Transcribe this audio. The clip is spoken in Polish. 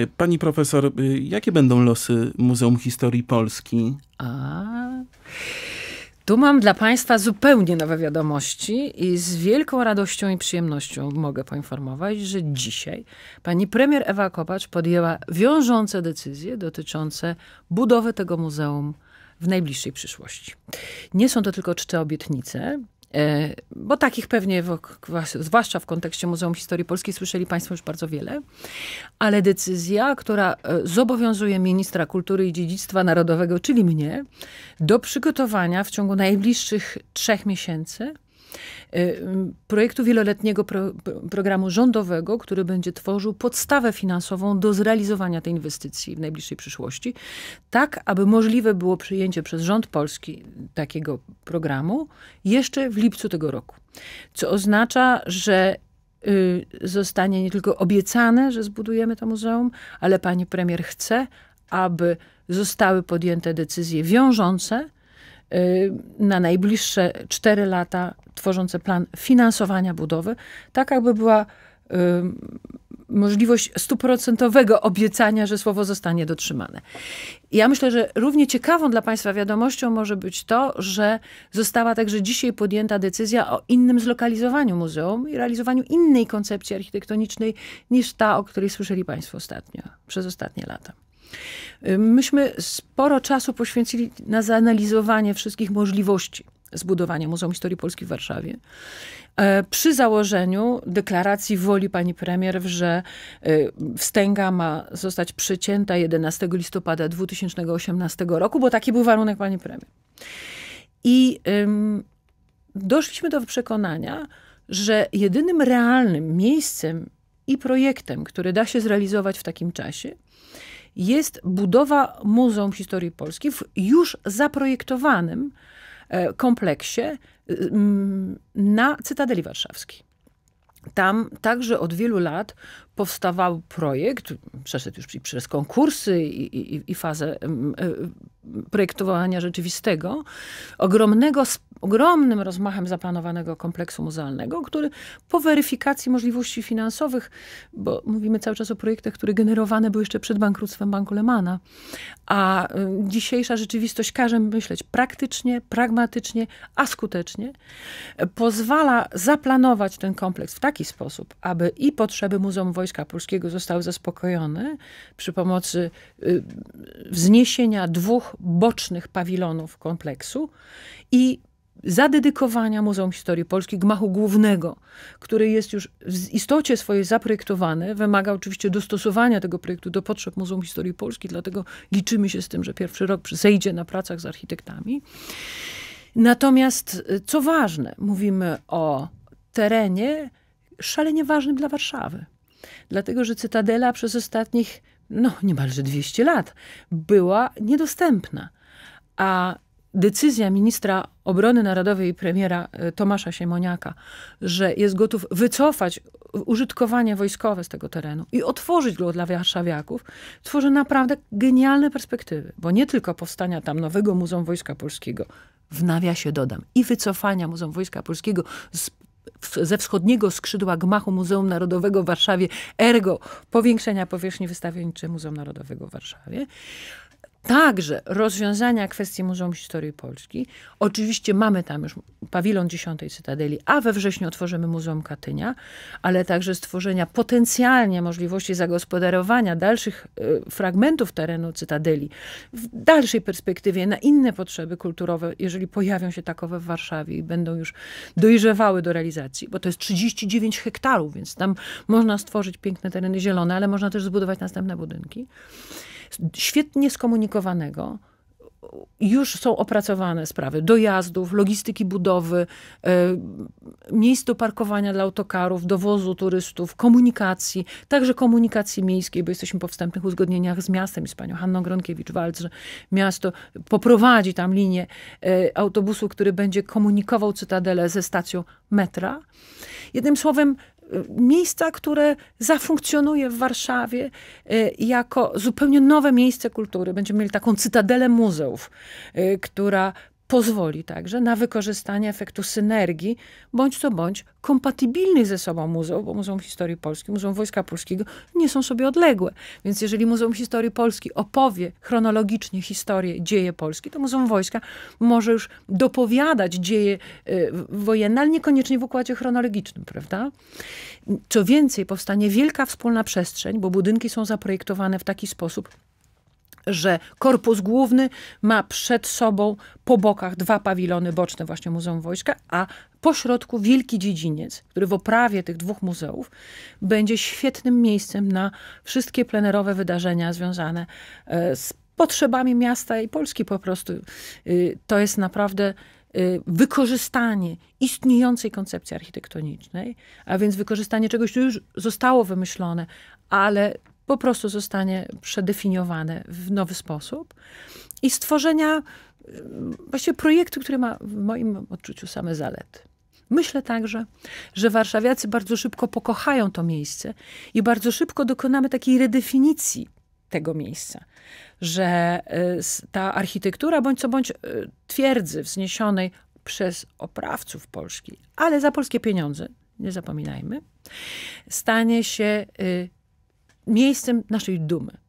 Y, pani profesor, y, jakie będą losy Muzeum Historii Polski? A. Tu mam dla Państwa zupełnie nowe wiadomości i z wielką radością i przyjemnością mogę poinformować, że dzisiaj pani premier Ewa Kopacz podjęła wiążące decyzje dotyczące budowy tego muzeum w najbliższej przyszłości. Nie są to tylko cztery obietnice, E, bo takich pewnie, w, zwłaszcza w kontekście Muzeum Historii Polskiej, słyszeli Państwo już bardzo wiele, ale decyzja, która e, zobowiązuje ministra kultury i dziedzictwa narodowego, czyli mnie, do przygotowania w ciągu najbliższych trzech miesięcy Y, projektu wieloletniego pro, programu rządowego, który będzie tworzył podstawę finansową do zrealizowania tej inwestycji w najbliższej przyszłości, tak aby możliwe było przyjęcie przez rząd polski takiego programu jeszcze w lipcu tego roku. Co oznacza, że y, zostanie nie tylko obiecane, że zbudujemy to muzeum, ale pani premier chce, aby zostały podjęte decyzje wiążące, Y, na najbliższe 4 lata tworzące plan finansowania budowy, tak aby była y, możliwość stuprocentowego obiecania, że słowo zostanie dotrzymane. ja myślę, że równie ciekawą dla Państwa wiadomością może być to, że została także dzisiaj podjęta decyzja o innym zlokalizowaniu muzeum i realizowaniu innej koncepcji architektonicznej niż ta, o której słyszeli Państwo ostatnio, przez ostatnie lata. Myśmy sporo czasu poświęcili na zanalizowanie wszystkich możliwości zbudowania Muzeum Historii Polski w Warszawie. E, przy założeniu deklaracji woli pani premier, że e, wstęga ma zostać przycięta 11 listopada 2018 roku, bo taki był warunek pani premier. I ym, doszliśmy do przekonania, że jedynym realnym miejscem i projektem, który da się zrealizować w takim czasie, jest budowa Muzeum Historii Polski w już zaprojektowanym e, kompleksie e, na Cytadeli Warszawskiej. Tam także od wielu lat powstawał projekt, przeszedł już przez konkursy i, i, i fazę e, projektowania rzeczywistego, ogromnego ogromnym rozmachem zaplanowanego kompleksu muzealnego, który po weryfikacji możliwości finansowych, bo mówimy cały czas o projektach, które generowane były jeszcze przed bankructwem banku Lemana, a y, dzisiejsza rzeczywistość każe myśleć praktycznie, pragmatycznie, a skutecznie, pozwala zaplanować ten kompleks w taki sposób, aby i potrzeby Muzeum Wojska Polskiego zostały zaspokojone przy pomocy y, wzniesienia dwóch bocznych pawilonów kompleksu i zadedykowania Muzeum Historii Polski gmachu głównego, który jest już w istocie swojej zaprojektowany. Wymaga oczywiście dostosowania tego projektu do potrzeb Muzeum Historii Polski, dlatego liczymy się z tym, że pierwszy rok zejdzie na pracach z architektami. Natomiast, y, co ważne, mówimy o terenie szalenie ważnym dla Warszawy. Dlatego, że Cytadela przez ostatnich no, niemalże 200 lat była niedostępna. A decyzja ministra obrony narodowej i premiera e, Tomasza Siemoniaka, że jest gotów wycofać użytkowanie wojskowe z tego terenu i otworzyć go dla warszawiaków, tworzy naprawdę genialne perspektywy, bo nie tylko powstania tam nowego Muzeum Wojska Polskiego, w nawiasie dodam, i wycofania Muzeum Wojska Polskiego z ze wschodniego skrzydła gmachu Muzeum Narodowego w Warszawie, ergo powiększenia powierzchni wystawienniczej Muzeum Narodowego w Warszawie, także rozwiązania kwestii Muzeum Historii Polski. Oczywiście mamy tam już pawilon 10 Cytadeli, a we wrześniu otworzymy Muzeum Katynia, ale także stworzenia potencjalnie możliwości zagospodarowania dalszych y, fragmentów terenu Cytadeli w dalszej perspektywie na inne potrzeby kulturowe, jeżeli pojawią się takowe w Warszawie i będą już dojrzewały do realizacji, bo to jest 39 hektarów, więc tam można stworzyć piękne tereny zielone, ale można też zbudować następne budynki świetnie skomunikowanego, już są opracowane sprawy dojazdów, logistyki budowy, e, miejsc do parkowania dla autokarów, dowozu turystów, komunikacji, także komunikacji miejskiej, bo jesteśmy po wstępnych uzgodnieniach z miastem i z panią Hanną Gronkiewicz-Walc, że miasto poprowadzi tam linię e, autobusu, który będzie komunikował Cytadelę ze stacją metra. Jednym słowem, miejsca, które zafunkcjonuje w Warszawie e, jako zupełnie nowe miejsce kultury. Będziemy mieli taką cytadelę muzeów, e, która pozwoli także na wykorzystanie efektu synergii, bądź co bądź kompatybilnych ze sobą muzeów, bo Muzeum Historii Polski, Muzeum Wojska Polskiego nie są sobie odległe. Więc jeżeli Muzeum Historii Polski opowie chronologicznie historię dzieje Polski, to Muzeum Wojska może już dopowiadać dzieje e, wojenne, ale niekoniecznie w układzie chronologicznym, prawda? Co więcej, powstanie wielka wspólna przestrzeń, bo budynki są zaprojektowane w taki sposób, że korpus główny ma przed sobą po bokach dwa pawilony boczne właśnie Muzeum Wojska, a po środku wielki dziedziniec, który w oprawie tych dwóch muzeów będzie świetnym miejscem na wszystkie plenerowe wydarzenia związane e, z potrzebami miasta i Polski po prostu. E, to jest naprawdę e, wykorzystanie istniejącej koncepcji architektonicznej, a więc wykorzystanie czegoś, co już zostało wymyślone, ale po prostu zostanie przedefiniowane w nowy sposób i stworzenia e, właściwie projektu, który ma w moim odczuciu same zalety. Myślę także, że warszawiacy bardzo szybko pokochają to miejsce i bardzo szybko dokonamy takiej redefinicji tego miejsca. Że e, ta architektura, bądź co bądź e, twierdzy wzniesionej przez oprawców Polski, ale za polskie pieniądze, nie zapominajmy, stanie się y, miejscem naszej dumy.